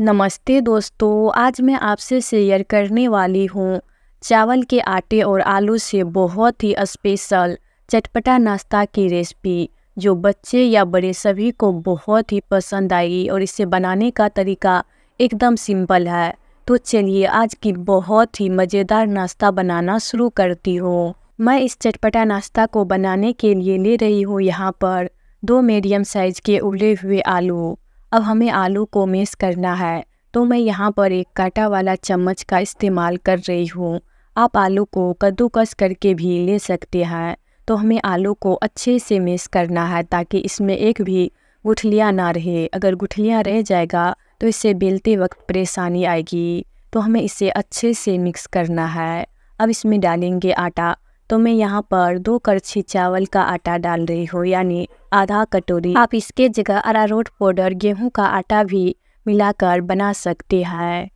नमस्ते दोस्तों आज मैं आपसे शेयर करने वाली हूँ चावल के आटे और आलू से बहुत ही स्पेशल चटपटा नाश्ता की रेसिपी जो बच्चे या बड़े सभी को बहुत ही पसंद आई और इसे बनाने का तरीका एकदम सिंपल है तो चलिए आज की बहुत ही मज़ेदार नाश्ता बनाना शुरू करती हूँ मैं इस चटपटा नाश्ता को बनाने के लिए ले रही हूँ यहाँ पर दो मीडियम साइज़ के उबले हुए आलू अब हमें आलू को मेस करना है तो मैं यहाँ पर एक काटा वाला चम्मच का इस्तेमाल कर रही हूँ आप आलू को कद्दूकस करके भी ले सकते हैं तो हमें आलू को अच्छे से मेस करना है ताकि इसमें एक भी गुठलियाँ ना रहे अगर गुठलियाँ रह जाएगा तो इसे बेलते वक्त परेशानी आएगी तो हमें इसे अच्छे से मिक्स करना है अब इसमें डालेंगे आटा तो मैं यहाँ पर दो करछी चावल का आटा डाल रही हूँ यानी आधा कटोरी आप इसके जगह अरारोट पाउडर गेहूं का आटा भी मिलाकर बना सकते हैं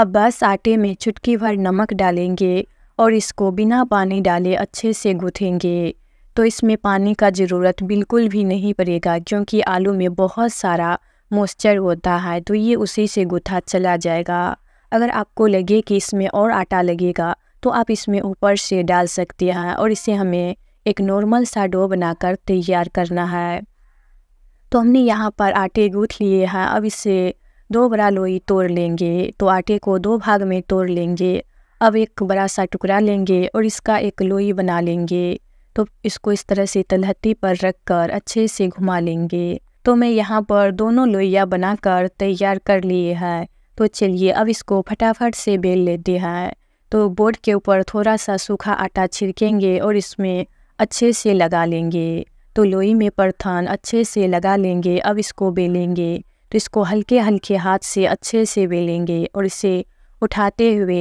अब बस आटे में चुटकी भर नमक डालेंगे और इसको बिना पानी डाले अच्छे से गूँथेंगे तो इसमें पानी का ज़रूरत बिल्कुल भी नहीं पड़ेगा क्योंकि आलू में बहुत सारा मॉइस्चर होता है तो ये उसी से गुथा चला जाएगा अगर आपको लगे कि इसमें और आटा लगेगा तो आप इसमें ऊपर से डाल सकते हैं और इसे हमें एक नॉर्मल सा डो बनाकर तैयार करना है तो हमने यहाँ पर आटे गूँथ लिए हैं अब इसे दो बड़ा लोई तोड़ लेंगे तो आटे को दो भाग में तोड़ लेंगे अब एक बड़ा सा टुकड़ा लेंगे और इसका एक लोई बना लेंगे तो इसको इस तरह से तलहत्ती पर रख कर अच्छे से घुमा लेंगे तो मैं यहाँ पर दोनों लोइया बनाकर तैयार कर लिए हैं तो चलिए अब इसको फटाफट से बेल लेते हैं तो बोर्ड के ऊपर थोड़ा सा सूखा आटा छिड़केंगे और इसमें अच्छे से लगा लेंगे तो लोई में परथन अच्छे से लगा लेंगे अब इसको बेलेंगे तो इसको हल्के हल्के हाथ से अच्छे से बेलेंगे और इसे उठाते हुए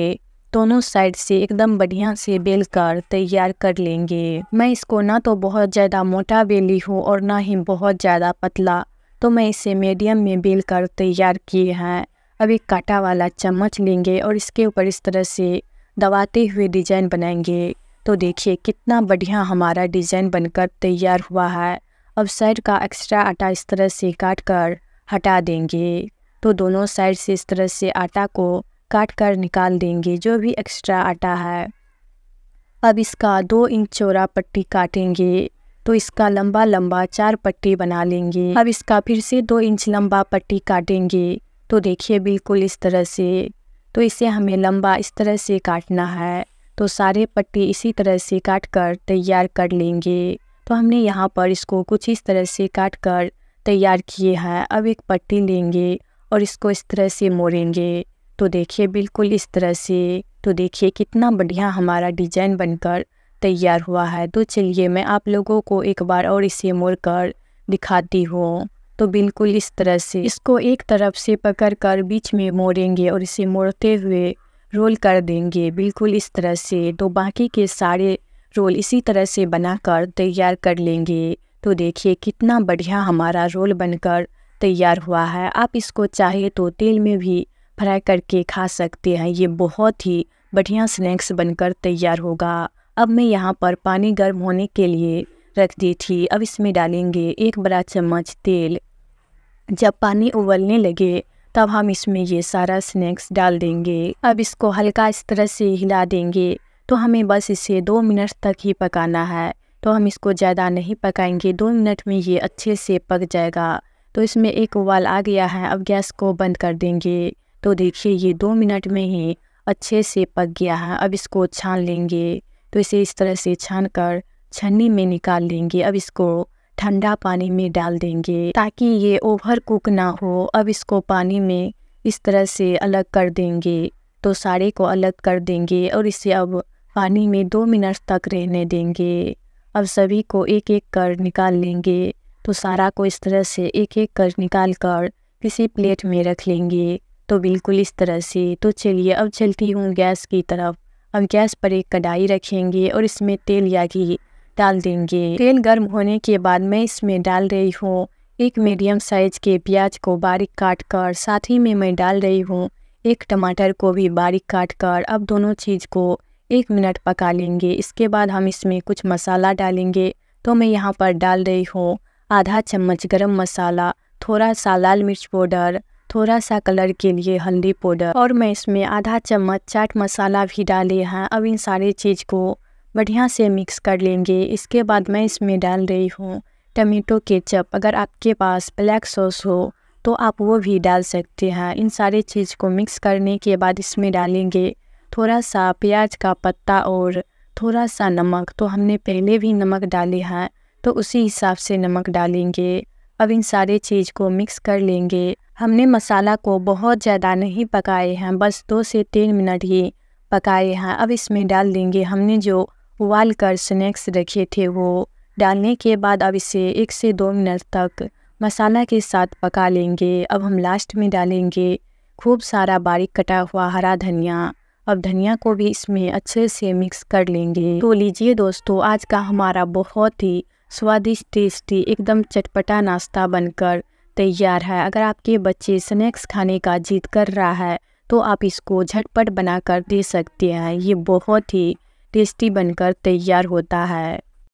दोनों साइड से एकदम बढ़िया से बेल कर तैयार कर लेंगे मैं इसको ना तो बहुत ज़्यादा मोटा बेली हूँ और ना ही बहुत ज़्यादा पतला तो मैं इसे मीडियम में बेल कर तैयार किए हैं अब एक काटा वाला चम्मच लेंगे और इसके ऊपर इस तरह से दबाते हुए डिजाइन बनाएंगे तो देखिए कितना बढ़िया हमारा डिजाइन बनकर तैयार हुआ है अब साइड का एक्स्ट्रा आटा इस तरह से काट कर हटा देंगे तो दोनों साइड से इस तरह से आटा को काट कर निकाल देंगे जो भी एक्स्ट्रा आटा है अब इसका दो इंच चौड़ा पट्टी काटेंगे तो इसका लंबा लंबा चार पट्टी बना लेंगे अब इसका फिर से दो इंच लंबा पट्टी काटेंगे तो देखिए बिल्कुल इस तरह से तो इसे हमें लंबा इस तरह से काटना है तो सारे पट्टी इसी तरह से काट कर तैयार कर लेंगे तो हमने यहाँ पर इसको कुछ इस तरह से काट कर तैयार किए हैं अब एक पट्टी लेंगे और इसको इस तरह से मोड़ेंगे तो देखिए बिल्कुल इस तरह से तो देखिए कितना बढ़िया हमारा डिजाइन बनकर तैयार हुआ है तो चलिए मैं आप लोगों को एक बार और इसे मोड़ कर दिखाती हूँ तो बिल्कुल इस तरह से इसको एक तरफ से पकड़ कर बीच में मोड़ेंगे और इसे मोड़ते हुए रोल कर देंगे बिल्कुल इस तरह से तो बाकी के सारे रोल इसी तरह से बनाकर तैयार कर लेंगे तो देखिए कितना बढ़िया हमारा रोल बनकर तैयार हुआ है आप इसको चाहे तो तेल में भी फ्राई करके खा सकते हैं ये बहुत ही बढ़िया स्नैक्स बनकर तैयार होगा अब मैं यहाँ पर पानी गर्म होने के लिए रख दी थी अब इसमें डालेंगे एक बड़ा चम्मच तेल जब पानी उबलने लगे तब हम इसमें ये सारा स्नैक्स डाल देंगे अब इसको हल्का इस तरह से हिला देंगे तो हमें बस इसे दो मिनट तक ही पकाना है तो हम इसको ज़्यादा नहीं पकाएंगे दो मिनट में ये अच्छे से पक जाएगा तो इसमें एक उबाल आ गया है अब गैस को बंद कर देंगे तो देखिए ये दो मिनट में ही अच्छे से पक गया है अब इसको छान लेंगे तो इसे इस तरह से छान कर छन्नी में निकाल लेंगे अब इसको ठंडा पानी में डाल देंगे ताकि ये ओवर कुक ना हो अब इसको पानी में इस तरह से अलग कर देंगे तो सारे को अलग कर देंगे और इसे अब पानी में दो मिनट तक रहने देंगे अब सभी को एक एक कर निकाल लेंगे तो सारा को इस तरह से एक एक कर निकाल कर किसी प्लेट में रख लेंगे तो बिल्कुल इस तरह से तो चलिए अब चलती हूँ गैस की तरफ अब गैस पर एक कढ़ाई रखेंगे और इसमें तेल या घी डाल देंगे तेल गर्म होने के बाद मैं इसमें डाल रही हूँ एक मीडियम साइज के प्याज को बारीक काट कर साथ ही में मैं डाल रही हूँ एक टमाटर को भी बारीक काट कर अब दोनों चीज़ को एक मिनट पका लेंगे इसके बाद हम इसमें कुछ मसाला डालेंगे तो मैं यहाँ पर डाल रही हूँ आधा चम्मच गरम मसाला थोड़ा सा लाल मिर्च पाउडर थोड़ा सा कलर के लिए हल्दी पाउडर और मैं इसमें आधा चम्मच चाट मसाला भी डाले हैं अब इन सारी चीज़ को बढ़िया से मिक्स कर लेंगे इसके बाद मैं इसमें डाल रही हूँ टमेटो केचप अगर आपके पास ब्लैक सॉस हो तो आप वो भी डाल सकते हैं इन सारे चीज़ को मिक्स करने के बाद इसमें डालेंगे थोड़ा सा प्याज का पत्ता और थोड़ा सा नमक तो हमने पहले भी नमक डाले हैं तो उसी हिसाब से नमक डालेंगे अब इन सारे चीज़ को मिक्स कर लेंगे हमने मसाला को बहुत ज़्यादा नहीं पकाए हैं बस दो से तीन मिनट ही पकाए हैं अब इसमें डाल देंगे हमने जो उबाल कर स्नैक्स रखे थे वो डालने के बाद अब इसे एक से दो मिनट तक मसाला के साथ पका लेंगे अब हम लास्ट में डालेंगे खूब सारा बारीक कटा हुआ हरा धनिया अब धनिया को भी इसमें अच्छे से मिक्स कर लेंगे तो लीजिए दोस्तों आज का हमारा बहुत ही स्वादिष्ट टेस्टी एकदम चटपटा नाश्ता बनकर तैयार है अगर आपके बच्चे स्नैक्स खाने का जिद कर रहा है तो आप इसको झटपट बनाकर दे सकते हैं ये बहुत ही टेस्टी बनकर तैयार होता है